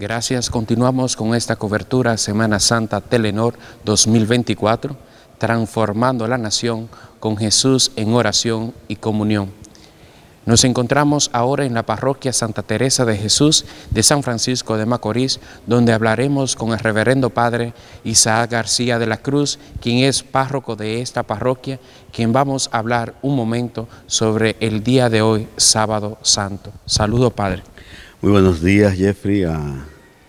Gracias. Continuamos con esta cobertura Semana Santa Telenor 2024, transformando la nación con Jesús en oración y comunión. Nos encontramos ahora en la parroquia Santa Teresa de Jesús de San Francisco de Macorís, donde hablaremos con el reverendo padre Isaac García de la Cruz, quien es párroco de esta parroquia, quien vamos a hablar un momento sobre el día de hoy, sábado santo. Saludo padre. Muy buenos días, Jeffrey,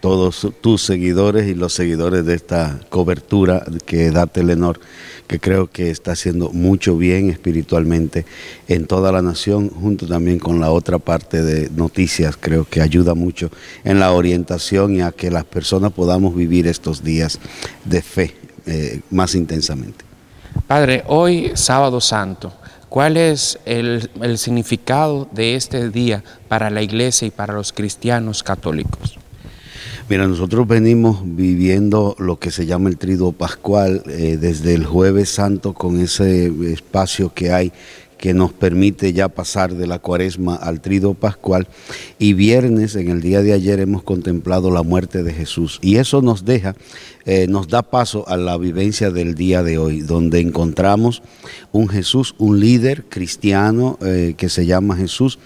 todos tus seguidores y los seguidores de esta cobertura que da Telenor, que creo que está haciendo mucho bien espiritualmente en toda la nación, junto también con la otra parte de noticias, creo que ayuda mucho en la orientación y a que las personas podamos vivir estos días de fe eh, más intensamente. Padre, hoy sábado santo, ¿Cuál es el, significado de este día para la iglesia y para los cristianos católicos? Mira, nosotros venimos viviendo lo que se llama el Trido Pascual eh, desde el Jueves Santo con ese espacio que hay que nos permite ya pasar de la cuaresma al trido pascual. Y viernes, en el día de ayer, hemos contemplado la muerte de Jesús. Y eso nos deja, eh, nos da paso a la vivencia del día de hoy, donde encontramos un Jesús, un líder cristiano eh, que se llama Jesús,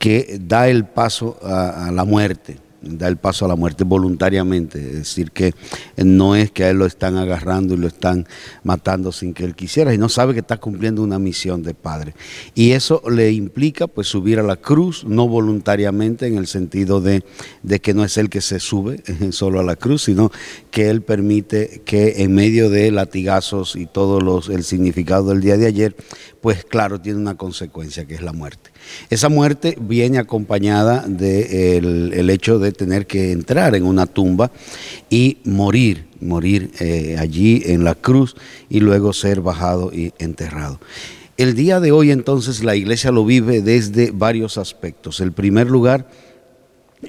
que da el paso a la muerte da el paso a la muerte voluntariamente, es decir, que no es que a él lo están agarrando y lo están matando sin que él quisiera, y no sabe que está cumpliendo una misión de padre. Y eso le implica pues subir a la cruz, no voluntariamente en el sentido de, de que no es él que se sube solo a la cruz, sino que él permite que en medio de latigazos y todo los, el significado del día de ayer, pues claro, tiene una consecuencia que es la muerte. Esa muerte viene acompañada del el hecho de tener que entrar en una tumba y morir, morir eh, allí en la cruz y luego ser bajado y enterrado. El día de hoy entonces la iglesia lo vive desde varios aspectos. El primer lugar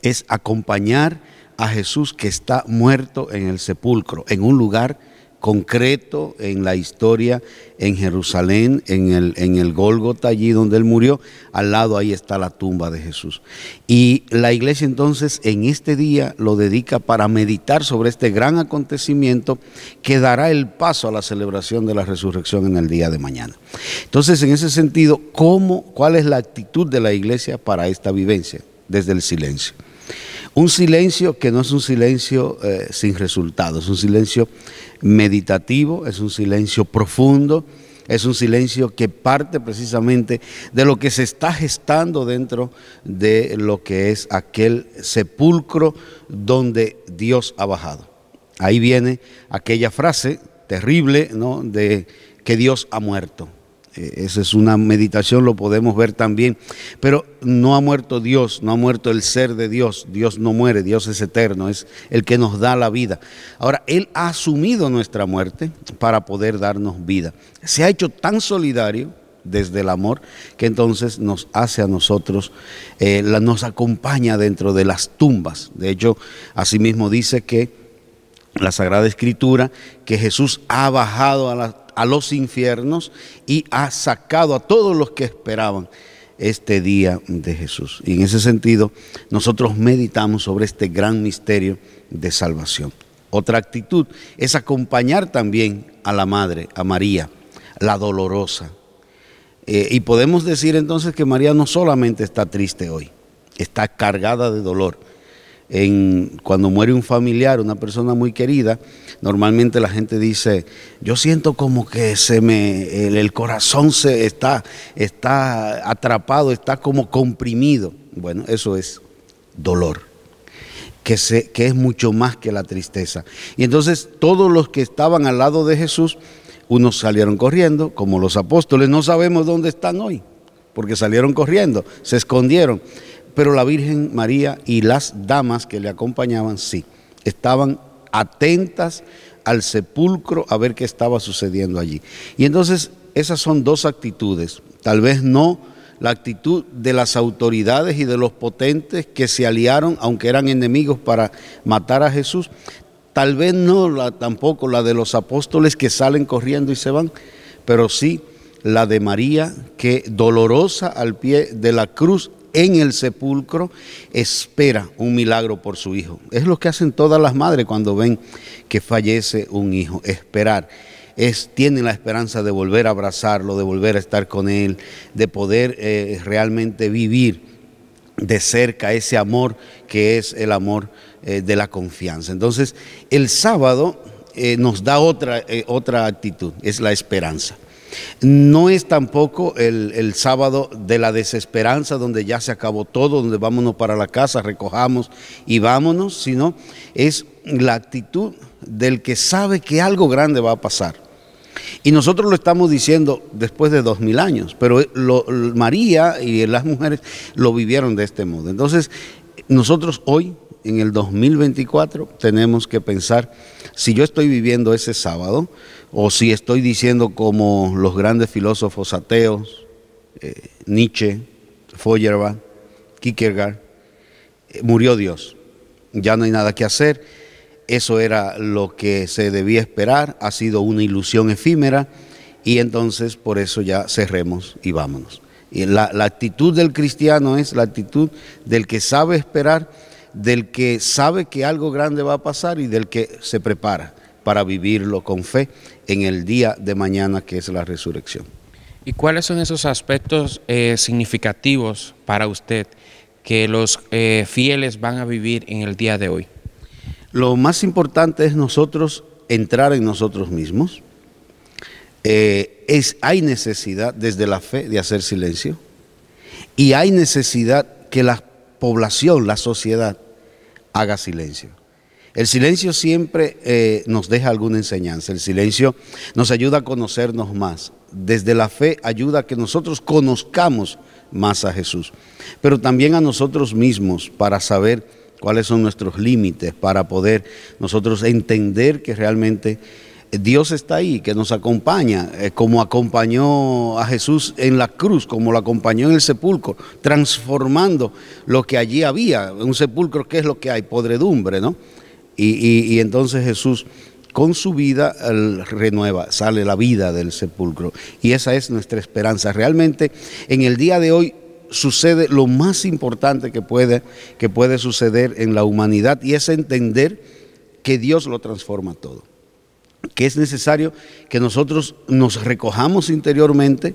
es acompañar a Jesús que está muerto en el sepulcro, en un lugar concreto en la historia en Jerusalén, en el, en el Gólgota, allí donde él murió, al lado ahí está la tumba de Jesús. Y la iglesia entonces en este día lo dedica para meditar sobre este gran acontecimiento que dará el paso a la celebración de la resurrección en el día de mañana. Entonces, en ese sentido, ¿cómo, ¿cuál es la actitud de la iglesia para esta vivencia? Desde el silencio. Un silencio que no es un silencio eh, sin resultado, es un silencio meditativo, es un silencio profundo, es un silencio que parte precisamente de lo que se está gestando dentro de lo que es aquel sepulcro donde Dios ha bajado. Ahí viene aquella frase terrible ¿no? de que Dios ha muerto. Eh, esa es una meditación, lo podemos ver también. Pero no ha muerto Dios, no ha muerto el ser de Dios. Dios no muere, Dios es eterno, es el que nos da la vida. Ahora, Él ha asumido nuestra muerte para poder darnos vida. Se ha hecho tan solidario desde el amor que entonces nos hace a nosotros, eh, nos acompaña dentro de las tumbas. De hecho, asimismo dice que la Sagrada Escritura, que Jesús ha bajado a las a los infiernos y ha sacado a todos los que esperaban este día de Jesús. Y en ese sentido, nosotros meditamos sobre este gran misterio de salvación. Otra actitud es acompañar también a la Madre, a María, la dolorosa. Eh, y podemos decir entonces que María no solamente está triste hoy, está cargada de dolor en, cuando muere un familiar, una persona muy querida, normalmente la gente dice, yo siento como que se me, el, corazón se está, está atrapado, está como comprimido. Bueno, eso es dolor. Que, se, que, es mucho más que la tristeza. Y entonces todos los que estaban al lado de Jesús, unos salieron corriendo, como los apóstoles, no sabemos dónde están hoy, porque salieron corriendo, se escondieron pero la Virgen María y las damas que le acompañaban sí, estaban atentas al sepulcro a ver qué estaba sucediendo allí. Y entonces esas son dos actitudes, tal vez no la actitud de las autoridades y de los potentes que se aliaron, aunque eran enemigos, para matar a Jesús, tal vez no la, tampoco la de los apóstoles que salen corriendo y se van, pero sí la de María que dolorosa al pie de la cruz en el sepulcro espera un milagro por su hijo. Es lo que hacen todas las madres cuando ven que fallece un hijo, esperar. Es, tienen la esperanza de volver a abrazarlo, de volver a estar con él, de poder eh, realmente vivir de cerca ese amor que es el amor eh, de la confianza. Entonces, el sábado eh, nos da otra, otra actitud, es la esperanza. No es tampoco el, sábado de la desesperanza, donde ya se acabó todo, donde vámonos para la casa, recojamos y vámonos, sino es la actitud del que sabe que algo grande va a pasar. Y nosotros lo estamos diciendo después de dos mil años, pero María y las mujeres lo vivieron de este modo. Entonces, nosotros hoy, en el 2024, tenemos que pensar, si yo estoy viviendo ese sábado, o si estoy diciendo como los grandes filósofos ateos, eh, Nietzsche, Feuerbach, Kierkegaard, eh, murió Dios, ya no hay nada que hacer, eso era lo que se debía esperar, ha sido una ilusión efímera y entonces por eso ya cerremos y vámonos. Y la actitud del cristiano es la actitud del que sabe esperar, del que sabe que algo grande va a pasar y del que se prepara para vivirlo con fe en el día de mañana que es la resurrección. ¿Y cuáles son esos aspectos eh, significativos para usted que los eh, fieles van a vivir en el día de hoy? Lo más importante es nosotros entrar en nosotros mismos. Eh, es, hay necesidad desde la fe de hacer silencio y hay necesidad que la población, la sociedad, haga silencio. El silencio siempre eh, nos deja alguna enseñanza. El silencio nos ayuda a conocernos más. Desde la fe ayuda a que nosotros conozcamos más a Jesús, pero también a nosotros mismos para saber cuáles son nuestros límites, para poder nosotros entender que realmente eh, Dios está ahí, que nos acompaña, eh, como acompañó a Jesús en la cruz, como lo acompañó en el sepulcro, transformando lo que allí había, un sepulcro que es lo que hay, podredumbre, ¿no? Y, entonces Jesús con su vida renueva, sale la vida del sepulcro. Y esa es nuestra esperanza. Realmente en el día de hoy sucede lo más importante que puede, que puede suceder en la humanidad y es entender que Dios lo transforma todo. Que es necesario que nosotros nos recojamos interiormente,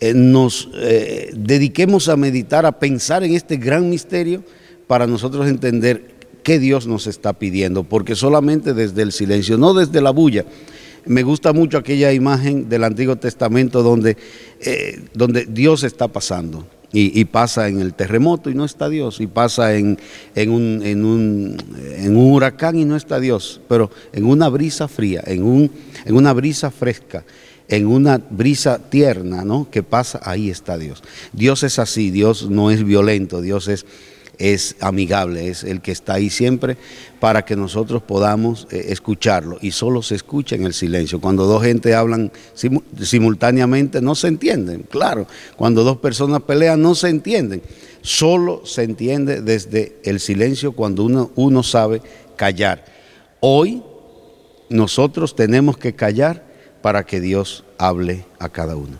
eh, nos eh, dediquemos a meditar, a pensar en este gran misterio para nosotros entender qué Dios nos está pidiendo, porque solamente desde el silencio, no desde la bulla. Me gusta mucho aquella imagen del Antiguo Testamento donde, eh, donde Dios está pasando. Y, pasa en el terremoto y no está Dios, y pasa en, en, un, en, un, huracán y no está Dios, pero en una brisa fría, en, un, en una brisa fresca, en una brisa tierna, ¿no? Que pasa, ahí está Dios. Dios es así, Dios no es violento, Dios es es amigable, es el que está ahí siempre para que nosotros podamos eh, escucharlo. Y solo se escucha en el silencio. Cuando dos gente hablan simultáneamente no se entienden, claro. Cuando dos personas pelean no se entienden. Solo se entiende desde el silencio cuando uno sabe callar. Hoy nosotros tenemos que callar para que Dios hable a cada uno.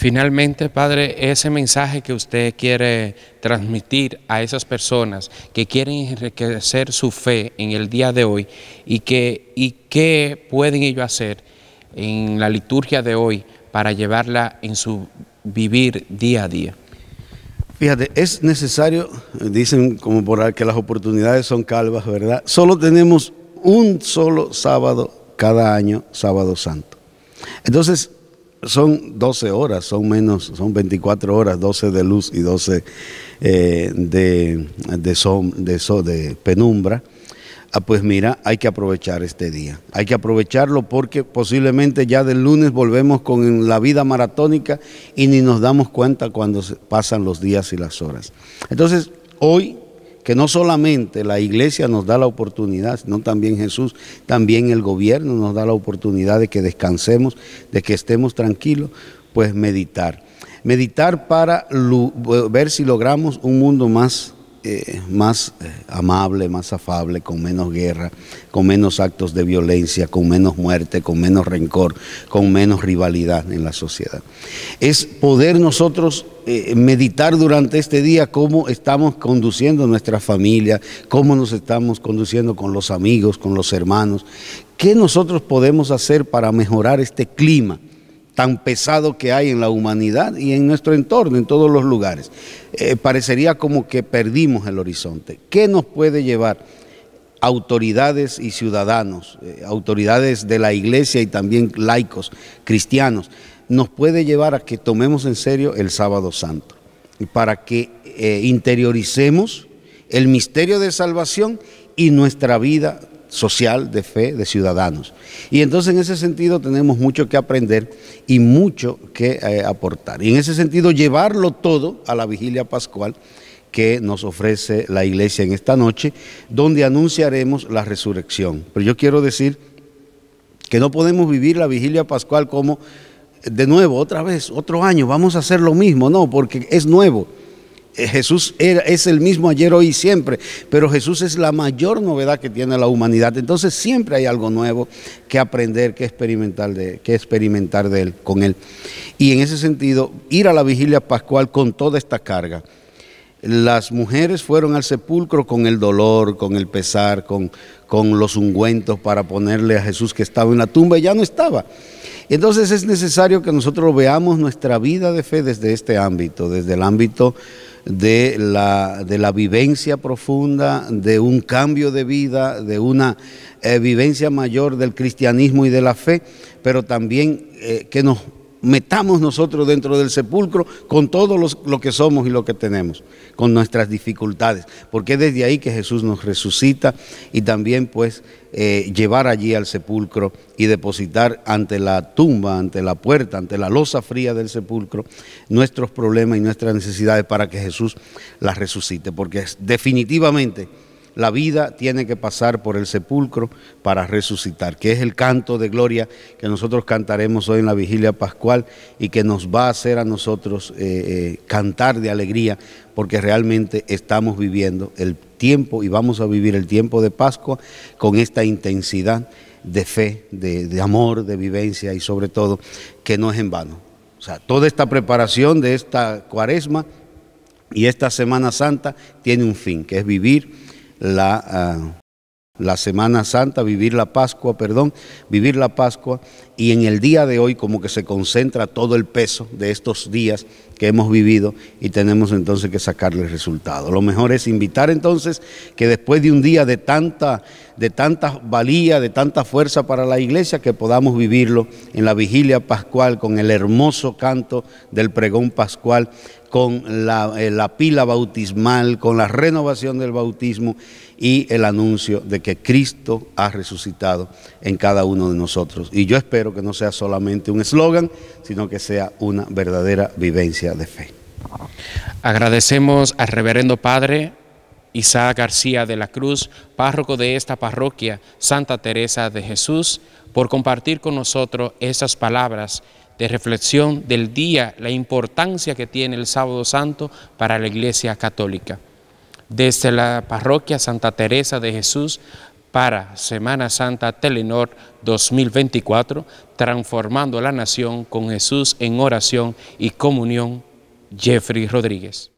Finalmente, Padre, ese mensaje que usted quiere transmitir a esas personas que quieren enriquecer su fe en el día de hoy y que y qué pueden ellos hacer en la liturgia de hoy para llevarla en su vivir día a día. Fíjate, es necesario, dicen como por ahí que las oportunidades son calvas, ¿verdad? Solo tenemos un solo sábado cada año, sábado santo. Entonces, son 12 horas, son menos, son 24 horas, 12 de luz y 12 eh, de, de, de penumbra. Ah, pues mira, hay que aprovechar este día. Hay que aprovecharlo porque posiblemente ya del lunes volvemos con la vida maratónica y ni nos damos cuenta cuando pasan los días y las horas. Entonces, hoy que no solamente la iglesia nos da la oportunidad, sino también Jesús, también el gobierno nos da la oportunidad de que descansemos, de que estemos tranquilos, pues meditar. Meditar para ver si logramos un mundo más eh, más eh, amable, más afable, con menos guerra, con menos actos de violencia, con menos muerte, con menos rencor, con menos rivalidad en la sociedad. Es poder nosotros eh, meditar durante este día cómo estamos conduciendo nuestra familia, cómo nos estamos conduciendo con los amigos, con los hermanos, qué nosotros podemos hacer para mejorar este clima tan pesado que hay en la humanidad y en nuestro entorno, en todos los lugares. Eh, parecería como que perdimos el horizonte. ¿Qué nos puede llevar autoridades y ciudadanos, eh, autoridades de la iglesia y también laicos, cristianos? Nos puede llevar a que tomemos en serio el sábado santo y para que eh, interioricemos el misterio de salvación y nuestra vida social, de fe, de ciudadanos. Y entonces en ese sentido tenemos mucho que aprender y mucho que eh, aportar. Y en ese sentido llevarlo todo a la vigilia pascual que nos ofrece la iglesia en esta noche, donde anunciaremos la resurrección. Pero yo quiero decir que no podemos vivir la vigilia pascual como, de nuevo, otra vez, otro año, vamos a hacer lo mismo, no, porque es nuevo eh, Jesús es el mismo ayer, hoy y siempre, pero Jesús es la mayor novedad que tiene la humanidad. Entonces siempre hay algo nuevo que aprender, que experimentar de, que experimentar de él, con él. Y en ese sentido, ir a la vigilia pascual con toda esta carga. Las mujeres fueron al sepulcro con el dolor, con el pesar, con, con los ungüentos para ponerle a Jesús que estaba en la tumba y ya no estaba. Entonces es necesario que nosotros veamos nuestra vida de fe desde este ámbito, desde el ámbito de la, de la vivencia profunda, de un cambio de vida, de una eh, vivencia mayor del cristianismo y de la fe, pero también eh, que nos metamos nosotros dentro del sepulcro con todo lo que somos y lo que tenemos, con nuestras dificultades, porque es desde ahí que Jesús nos resucita y también pues eh, llevar allí al sepulcro y depositar ante la tumba, ante la puerta, ante la losa fría del sepulcro, nuestros problemas y nuestras necesidades para que Jesús las resucite, porque definitivamente la vida tiene que pasar por el sepulcro para resucitar, que es el canto de gloria que nosotros cantaremos hoy en la vigilia pascual y que nos va a hacer a nosotros eh, eh, cantar de alegría, porque realmente estamos viviendo el tiempo y vamos a vivir el tiempo de Pascua con esta intensidad de fe, de, de amor, de vivencia y sobre todo que no es en vano. O sea, toda esta preparación de esta cuaresma y esta Semana Santa tiene un fin, que es vivir lá ah, la Semana Santa, vivir la Pascua, perdón, vivir la Pascua, y en el día de hoy como que se concentra todo el peso de estos días que hemos vivido y tenemos entonces que sacarle el resultado. Lo mejor es invitar entonces que después de un día de tanta, de tanta valía, de tanta fuerza para la iglesia, que podamos vivirlo en la vigilia pascual con el hermoso canto del pregón pascual, con la eh, pila bautismal, con la renovación del bautismo y el anuncio de que que Cristo ha resucitado en cada uno de nosotros. Y yo espero que no sea solamente un eslogan, sino que sea una verdadera vivencia de fe. Agradecemos al Reverendo Padre Isaac García de la Cruz, párroco de esta parroquia, Santa Teresa de Jesús, por compartir con nosotros esas palabras de reflexión del día, la importancia que tiene el sábado santo para la Iglesia Católica desde la parroquia Santa Teresa de Jesús para Semana Santa Telenor 2024, transformando la nación con Jesús en oración y comunión, Jeffrey Rodríguez.